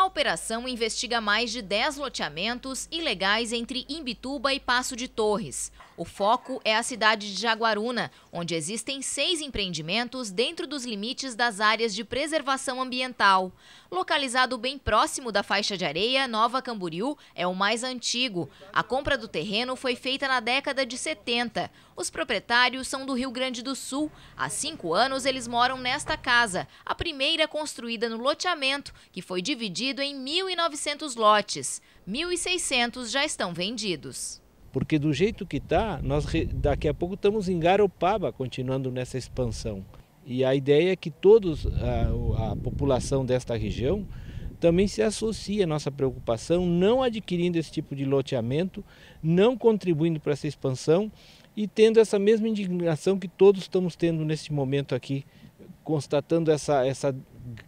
A operação investiga mais de 10 loteamentos ilegais entre Imbituba e Passo de Torres. O foco é a cidade de Jaguaruna, onde existem seis empreendimentos dentro dos limites das áreas de preservação ambiental. Localizado bem próximo da faixa de areia, Nova Camboriú é o mais antigo. A compra do terreno foi feita na década de 70. Os proprietários são do Rio Grande do Sul. Há cinco anos eles moram nesta casa, a primeira construída no loteamento, que foi dividida em 1.900 lotes. 1.600 já estão vendidos. Porque do jeito que está, nós daqui a pouco estamos em Garopaba, continuando nessa expansão. E a ideia é que toda a, a população desta região também se associe à nossa preocupação, não adquirindo esse tipo de loteamento, não contribuindo para essa expansão e tendo essa mesma indignação que todos estamos tendo neste momento aqui, constatando essa, essa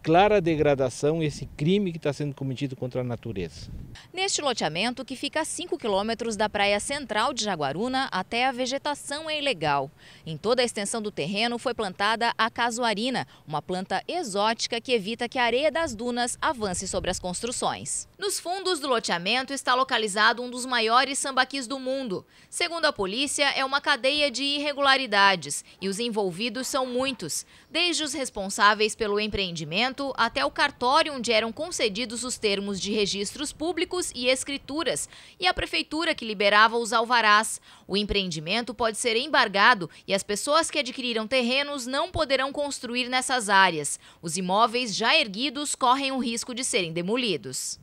clara degradação, esse crime que está sendo cometido contra a natureza. Neste loteamento, que fica a 5 quilômetros da praia central de Jaguaruna, até a vegetação é ilegal. Em toda a extensão do terreno foi plantada a casuarina, uma planta exótica que evita que a areia das dunas avance sobre as construções. Nos fundos do loteamento está localizado um dos maiores sambaquis do mundo. Segundo a polícia, é uma cadeia de irregularidades e os envolvidos são muitos, desde os responsáveis pelo empreendimento documento até o cartório onde eram concedidos os termos de registros públicos e escrituras e a prefeitura que liberava os alvarás. O empreendimento pode ser embargado e as pessoas que adquiriram terrenos não poderão construir nessas áreas. Os imóveis já erguidos correm o risco de serem demolidos.